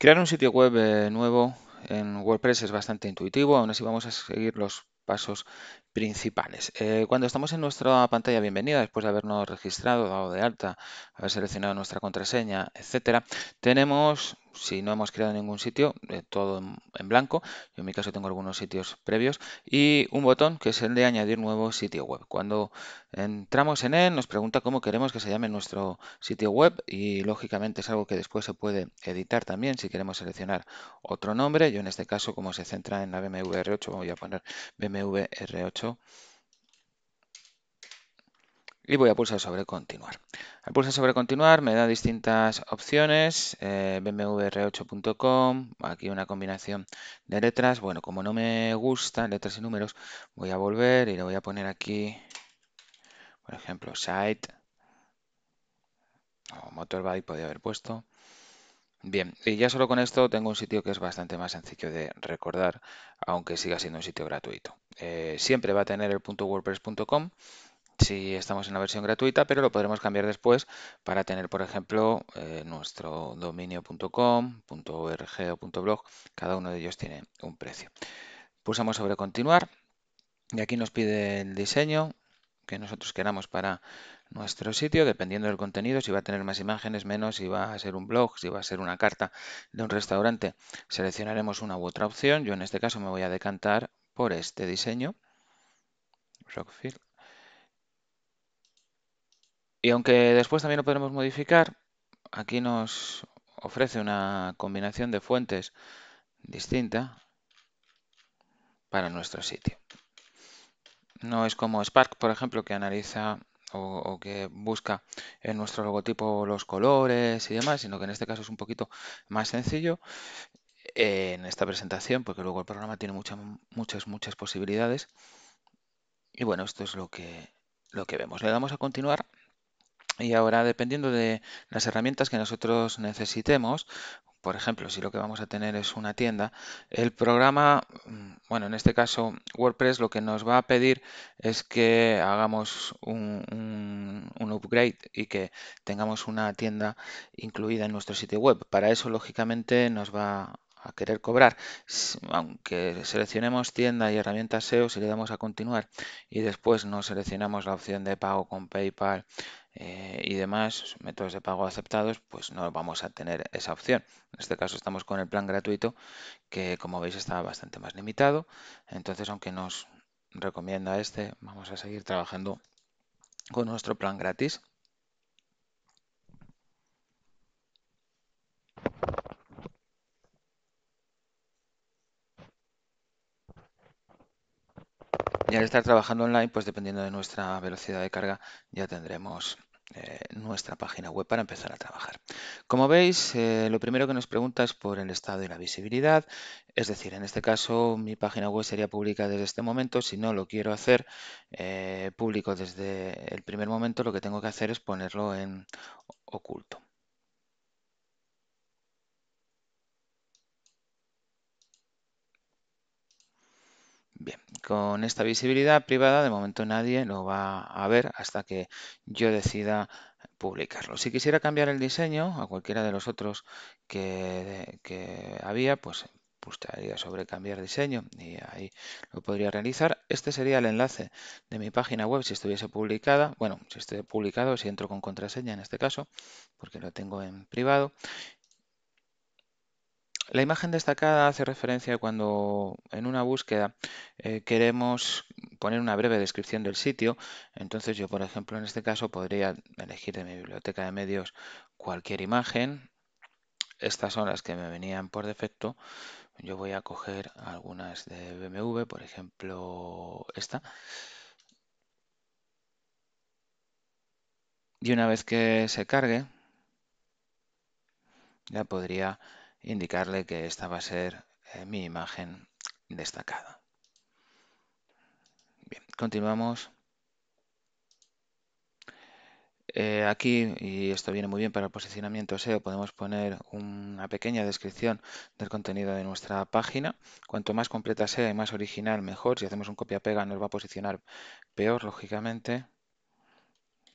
Crear un sitio web eh, nuevo en WordPress es bastante intuitivo, aún así vamos a seguir los pasos principales. Eh, cuando estamos en nuestra pantalla bienvenida, después de habernos registrado, dado de alta, haber seleccionado nuestra contraseña, etcétera, tenemos si no hemos creado ningún sitio, eh, todo en, blanco. Yo en mi caso tengo algunos sitios previos. Y un botón que es el de añadir nuevo sitio web. Cuando entramos en él nos pregunta cómo queremos que se llame nuestro sitio web y lógicamente es algo que después se puede editar también si queremos seleccionar otro nombre. Yo en este caso como se centra en la BMW R8 voy a poner BMW R8 y voy a pulsar sobre continuar. Al pulsar sobre continuar me da distintas opciones, eh, bmvr8.com, aquí una combinación de letras. Bueno, como no me gustan letras y números, voy a volver y le voy a poner aquí, por ejemplo, site o motorbike podría haber puesto. Bien, y ya solo con esto tengo un sitio que es bastante más sencillo de recordar, aunque siga siendo un sitio gratuito. Eh, siempre va a tener el .wordpress.com si estamos en la versión gratuita, pero lo podremos cambiar después para tener, por ejemplo, eh, nuestro dominio.com, .org .blog. Cada uno de ellos tiene un precio. Pulsamos sobre continuar y aquí nos pide el diseño que nosotros queramos para nuestro sitio, dependiendo del contenido, si va a tener más imágenes, menos, si va a ser un blog, si va a ser una carta de un restaurante, seleccionaremos una u otra opción. Yo en este caso me voy a decantar por este diseño. Y aunque después también lo podremos modificar, aquí nos ofrece una combinación de fuentes distinta para nuestro sitio. No es como Spark, por ejemplo, que analiza o, o, que busca en nuestro logotipo los colores y demás, sino que en este caso es un poquito más sencillo en esta presentación, porque luego el programa tiene muchas, muchas, muchas posibilidades. Y bueno, esto es lo que, lo que vemos. Le damos a continuar y ahora, dependiendo de las herramientas que nosotros necesitemos, por ejemplo, si lo que vamos a tener es una tienda, el programa, mm, bueno, en este caso WordPress lo que nos va a pedir es que hagamos un, upgrade y que tengamos una tienda incluida en nuestro sitio web. Para eso, lógicamente, nos va a querer cobrar. Aunque seleccionemos tienda y herramientas SEO, si le damos a continuar y después nos seleccionamos la opción de pago con PayPal eh, y demás, métodos de pago aceptados, pues no vamos a tener esa opción. En este caso estamos con el plan gratuito, que como veis está bastante más limitado. Entonces, aunque nos recomienda este, vamos a seguir trabajando con nuestro plan gratis. Y al estar trabajando online, pues dependiendo de nuestra velocidad de carga, ya tendremos eh, nuestra página web para empezar a trabajar. Como veis, eh, lo primero que nos pregunta es por el estado y la visibilidad, es decir, en este caso mi página web sería pública desde este momento, si no lo quiero hacer eh, público desde el primer momento, lo que tengo que hacer es ponerlo en oculto. con esta visibilidad privada de momento nadie lo va a ver hasta que yo decida publicarlo. Si quisiera cambiar el diseño a cualquiera de los otros que, había, pues gustaría sobre cambiar diseño y ahí lo podría realizar. Este sería el enlace de mi página web si estuviese publicada, bueno, si esté publicado, si entro con contraseña en este caso, porque lo tengo en privado. La imagen destacada hace referencia a cuando en una búsqueda eh, queremos poner una breve descripción del sitio. Entonces yo, por ejemplo, en este caso podría elegir de mi biblioteca de medios cualquier imagen. Estas son las que me venían por defecto. Yo voy a coger algunas de BMW, por ejemplo esta. Y una vez que se cargue, ya podría indicarle que esta va a ser eh, mi imagen destacada. Bien, continuamos. Eh, aquí, y esto viene muy bien para el posicionamiento SEO, podemos poner una pequeña descripción del contenido de nuestra página. Cuanto más completa sea y más original, mejor. Si hacemos un copia-pega nos va a posicionar peor, lógicamente.